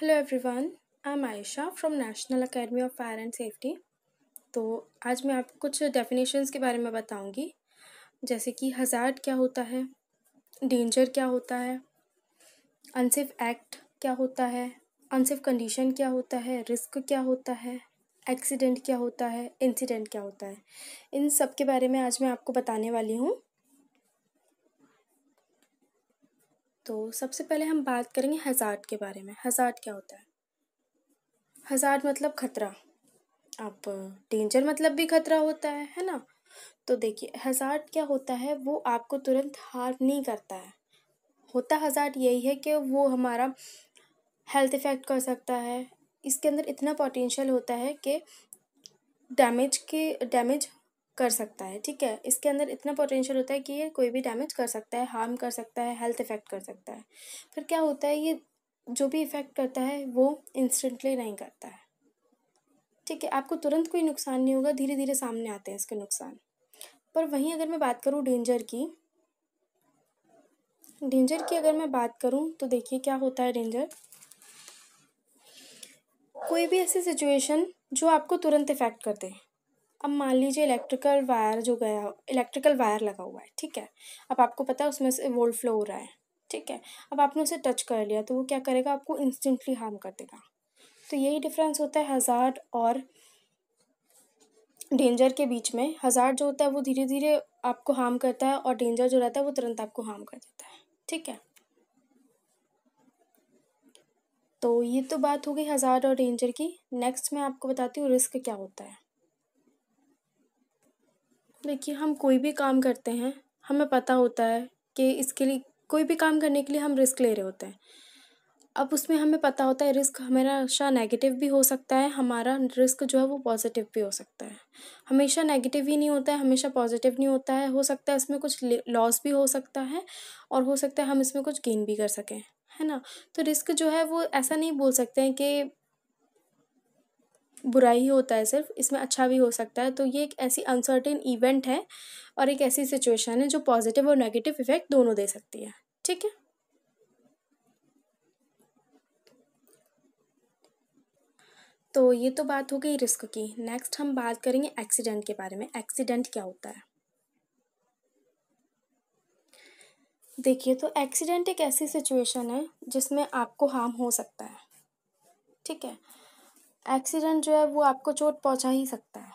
hello everyone I am Ayesha from National Academy of Fire and Safety तो आज मैं आपको कुछ डेफिनेशंस के बारे में बताऊंगी जैसे कि हज़ार्ड क्या होता है डेंजर क्या होता है अनसेफ एक्ट क्या होता है अनसेफ कंडीशन क्या होता है रिस्क क्या होता है एक्सीडेंट क्या होता है इंसिडेंट क्या होता है इन सब के बारे में आज मैं आपको बताने वाली हूँ तो सबसे पहले हम बात करेंगे हजार्ड के बारे में हजार्ड क्या होता है हजार्ड मतलब खतरा अब डेंजर मतलब भी खतरा होता है है ना तो देखिए हजार्ड क्या होता है वो आपको तुरंत हार नहीं करता है होता हजार्ड यही है कि वो हमारा हेल्थ इफ़ेक्ट कर सकता है इसके अंदर इतना पोटेंशियल होता है कि डैमेज के डैमेज कर सकता है ठीक है इसके अंदर इतना पोटेंशियल होता है कि ये कोई भी डैमेज कर सकता है हार्म कर सकता है हेल्थ इफेक्ट कर सकता है फिर क्या होता है ये जो भी इफेक्ट करता है वो इंस्टेंटली नहीं करता है ठीक है आपको तुरंत कोई नुकसान नहीं होगा धीरे धीरे सामने आते हैं इसके नुकसान पर वहीं अगर मैं बात करूँ डेंजर की डेंजर की अगर मैं बात करूँ तो देखिए क्या होता है डेंजर कोई भी ऐसी सिचुएशन जो आपको तुरंत इफेक्ट करते हैं अब मान लीजिए इलेक्ट्रिकल वायर जो गया इलेक्ट्रिकल वायर लगा हुआ है ठीक है अब आपको पता है उसमें से वोल्ट फ्लो हो रहा है ठीक है अब आपने उसे टच कर लिया तो वो क्या करेगा आपको इंस्टेंटली हार्म कर देगा तो यही डिफरेंस होता है हज़ार और डेंजर के बीच में हज़ार जो होता है वो धीरे धीरे आपको हार्म करता है और डेंजर जो रहता है वो तुरंत आपको हार्म कर देता है ठीक है तो ये तो बात हो गई हज़ार और डेंजर की नेक्स्ट मैं आपको बताती हूँ रिस्क क्या होता है देखिए हम कोई भी काम करते हैं हमें पता होता है कि इसके लिए कोई भी काम करने के लिए हम रिस्क ले रहे होते हैं अब उसमें हमें पता होता है रिस्क हमेशा नेगेटिव भी हो सकता है हमारा रिस्क जो है वो पॉजिटिव भी हो सकता है हमेशा नेगेटिव ही नहीं होता है हमेशा पॉजिटिव नहीं होता है हो सकता है इसमें कुछ लॉस भी हो सकता है और हो सकता है हम इसमें कुछ गेन भी कर सकें है ना तो रिस्क जो है वो ऐसा नहीं बोल सकते हैं कि बुरा ही होता है सिर्फ इसमें अच्छा भी हो सकता है तो ये एक ऐसी अनसर्टेन इवेंट है और एक ऐसी सिचुएशन है जो पॉजिटिव और नेगेटिव इफेक्ट दोनों दे सकती है ठीक है तो ये तो बात हो गई रिस्क की नेक्स्ट हम बात करेंगे एक्सीडेंट के बारे में एक्सीडेंट क्या होता है देखिए तो एक्सीडेंट एक ऐसी सिचुएशन है जिसमें आपको हार्म हो सकता है ठीक है एक्सीडेंट जो है वो आपको चोट पहुंचा ही सकता है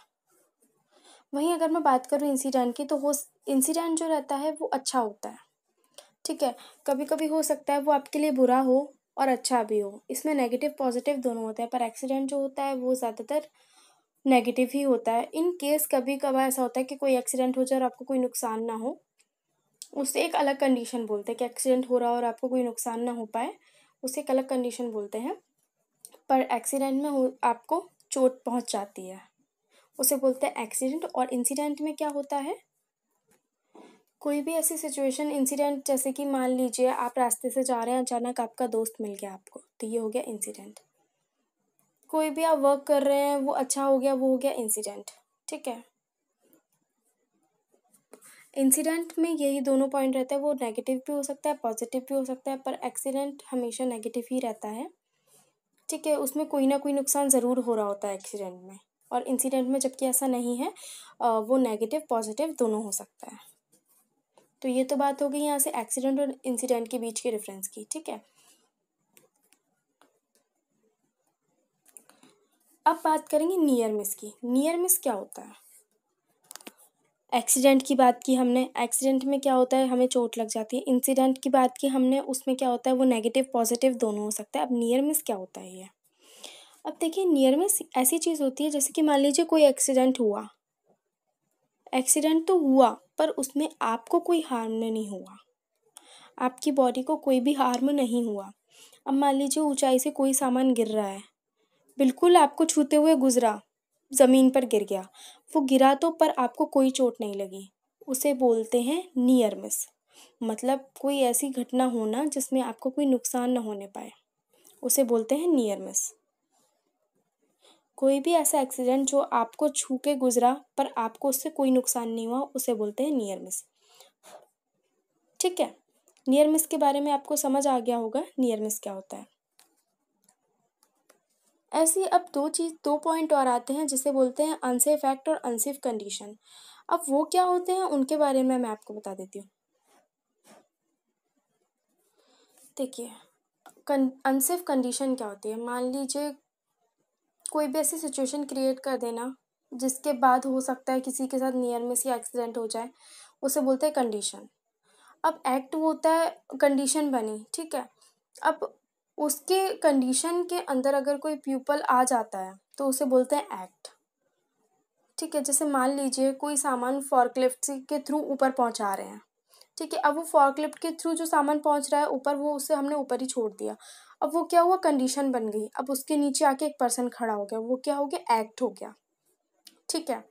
वहीं अगर मैं बात करूँ इंसिडेंट की तो हो इंसिडेंट जो रहता है वो अच्छा होता है ठीक है कभी कभी हो सकता है वो आपके लिए बुरा हो और अच्छा भी हो इसमें नेगेटिव पॉजिटिव दोनों होते हैं पर एक्सीडेंट जो होता है वो ज़्यादातर नेगेटिव ही होता है इन केस कभी कभार ऐसा होता है कि कोई एक्सीडेंट हो जाए और आपको कोई नुकसान ना हो उससे एक अलग कंडीशन बोलते हैं कि एक्सीडेंट हो रहा और आपको कोई नुकसान ना हो पाए उसे एक अलग कंडीशन बोलते हैं पर एक्सीडेंट में हो आपको चोट पहुंच जाती है उसे बोलते हैं एक्सीडेंट और इंसिडेंट में क्या होता है कोई भी ऐसी सिचुएशन इंसिडेंट जैसे कि मान लीजिए आप रास्ते से जा रहे हैं अचानक आपका दोस्त मिल गया आपको तो ये हो गया इंसिडेंट कोई भी आप वर्क कर रहे हैं वो अच्छा हो गया वो हो गया इंसिडेंट ठीक है इंसिडेंट में यही दोनों पॉइंट रहते हैं वो नेगेटिव भी हो सकता है पॉजिटिव भी हो सकता है पर एक्सीडेंट हमेशा नेगेटिव ही रहता है ठीक है उसमें कोई ना कोई नुकसान ज़रूर हो रहा होता है एक्सीडेंट में और इंसिडेंट में जबकि ऐसा नहीं है वो नेगेटिव पॉजिटिव दोनों हो सकता है तो ये तो बात हो गई यहाँ से एक्सीडेंट और इंसिडेंट के बीच के डिफरेंस की ठीक है अब बात करेंगे नियर मिस की नियर मिस क्या होता है एक्सीडेंट की बात की हमने एक्सीडेंट में क्या होता है हमें चोट लग जाती है इंसिडेंट की बात की हमने उसमें क्या होता है वो नेगेटिव पॉजिटिव दोनों हो सकता है अब नियर मिस क्या होता है ये अब देखिए नियर मिस ऐसी चीज़ होती है जैसे कि मान लीजिए कोई एक्सीडेंट हुआ एक्सीडेंट तो हुआ पर उसमें आपको कोई हार्म नहीं हुआ आपकी बॉडी को कोई भी हार्म नहीं हुआ अब मान लीजिए ऊंचाई से कोई सामान गिर रहा है बिल्कुल आपको छूते हुए गुजरा ज़मीन पर गिर गया वो गिरा तो पर आपको कोई चोट नहीं लगी उसे बोलते हैं नियर मिस मतलब कोई ऐसी घटना होना जिसमें आपको कोई नुकसान ना होने पाए उसे बोलते हैं नियर मिस कोई भी ऐसा एक्सीडेंट जो आपको छू के गुजरा पर आपको उससे कोई नुकसान नहीं हुआ उसे बोलते हैं नियर मिस ठीक है नियर मिस के बारे में आपको समझ आ गया होगा नियर मिस क्या होता है ऐसी अब दो चीज़ दो पॉइंट और आते हैं जिसे बोलते हैं अनसेफ एक्ट और अनसेफ कंडीशन अब वो क्या होते हैं उनके बारे में मैं आपको बता देती हूँ देखिए अनसेफ कंडीशन क्या होती है मान लीजिए कोई भी ऐसी सिचुएशन क्रिएट कर देना जिसके बाद हो सकता है किसी के साथ नियर में से एक्सीडेंट हो जाए उसे बोलते हैं कंडीशन अब एक्ट होता है कंडीशन बनी ठीक है अब उसके कंडीशन के अंदर अगर कोई प्यूपल आ जाता है तो उसे बोलते हैं एक्ट ठीक है जैसे मान लीजिए कोई सामान फॉर्कलिफ्ट के थ्रू ऊपर पहुंचा रहे हैं ठीक है अब वो फॉर्कलिफ्ट के थ्रू जो सामान पहुंच रहा है ऊपर वो उसे हमने ऊपर ही छोड़ दिया अब वो क्या हुआ कंडीशन बन गई अब उसके नीचे आके एक पर्सन खड़ा हो गया वो क्या हो गया एक्ट हो गया ठीक है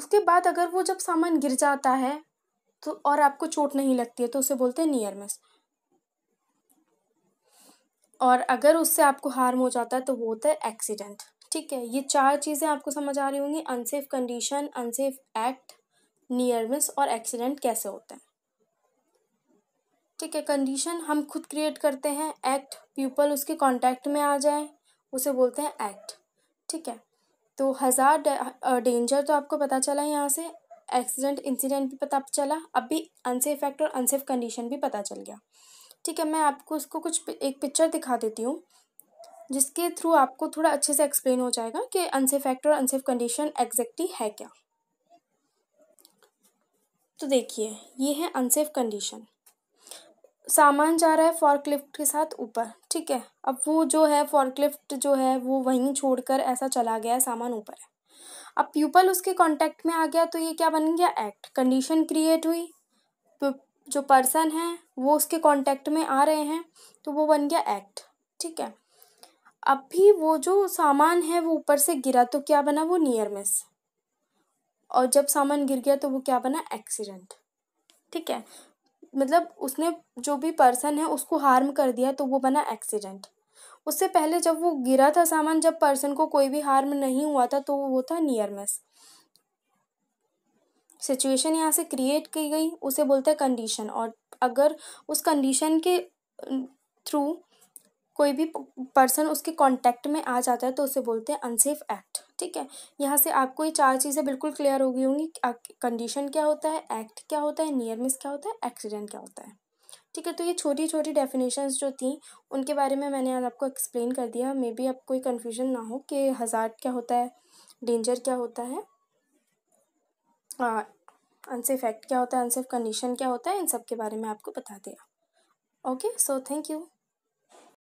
उसके बाद अगर वो जब सामान गिर जाता है तो और आपको चोट नहीं लगती है तो उसे बोलते हैं नियर मिस और अगर उससे आपको हार्म हो जाता है तो वो होता है एक्सीडेंट ठीक है ये चार चीज़ें आपको समझ आ रही होंगी unsafe condition unsafe act near miss और एक्सीडेंट कैसे होते हैं ठीक है कंडीशन हम खुद क्रिएट करते हैं एक्ट पीपल उसके कांटेक्ट में आ जाए उसे बोलते हैं एक्ट ठीक है तो हज़ार डेंजर तो आपको पता चला यहाँ से एक्सीडेंट इंसिडेंट भी पता चला अब भी अनसेफ एक्ट और अनसेफ कंडीशन भी पता चल गया ठीक है मैं आपको इसको कुछ एक पिक्चर दिखा देती हूँ जिसके थ्रू आपको थोड़ा अच्छे से एक्सप्लेन हो जाएगा कि अनसेफ फैक्टर और अनसेफ कंडीशन एग्जैक्टली है क्या तो देखिए ये है अनसेफ कंडीशन सामान जा रहा है फॉर्कलिफ्ट के साथ ऊपर ठीक है अब वो जो है फॉर्कलिफ्ट जो है वो वहीं छोड़कर ऐसा चला गया है सामान ऊपर है अब प्यूपल उसके कांटेक्ट में आ गया तो ये क्या बन गया एक्ट कंडीशन क्रिएट हुई जो पर्सन है वो उसके कांटेक्ट में आ रहे हैं तो वो बन गया एक्ट ठीक है अभी वो जो सामान है वो ऊपर से गिरा तो क्या बना वो नियर मिस और जब सामान गिर गया तो वो क्या बना एक्सीडेंट ठीक है मतलब उसने जो भी पर्सन है उसको हार्म कर दिया तो वो बना एक्सीडेंट उससे पहले जब वो गिरा था सामान जब पर्सन को कोई भी हार्म नहीं हुआ था तो वो था नियर मिस सिचुएशन यहाँ से क्रिएट की गई उसे बोलते हैं कंडीशन और अगर उस कंडीशन के थ्रू कोई भी पर्सन उसके कांटेक्ट में आ जाता है तो उसे बोलते हैं अनसेफ एक्ट ठीक है यहाँ से आपको ये चार चीज़ें बिल्कुल क्लियर हो गई होंगी कंडीशन क्या होता है एक्ट क्या होता है नियर मिस क्या होता है एक्सीडेंट क्या होता है ठीक है तो ये छोटी छोटी डेफिनेशंस जो थी उनके बारे में मैंने आज आपको एक्सप्लेन कर दिया मे बी आप कोई कन्फ्यूजन ना हो कि हज़ार क्या होता है डेंजर क्या होता है अनसेफ एक्ट क्या होता है अनसेफ कंडीशन क्या होता है इन सब के बारे में आपको बता दिया ओके सो थैंक यू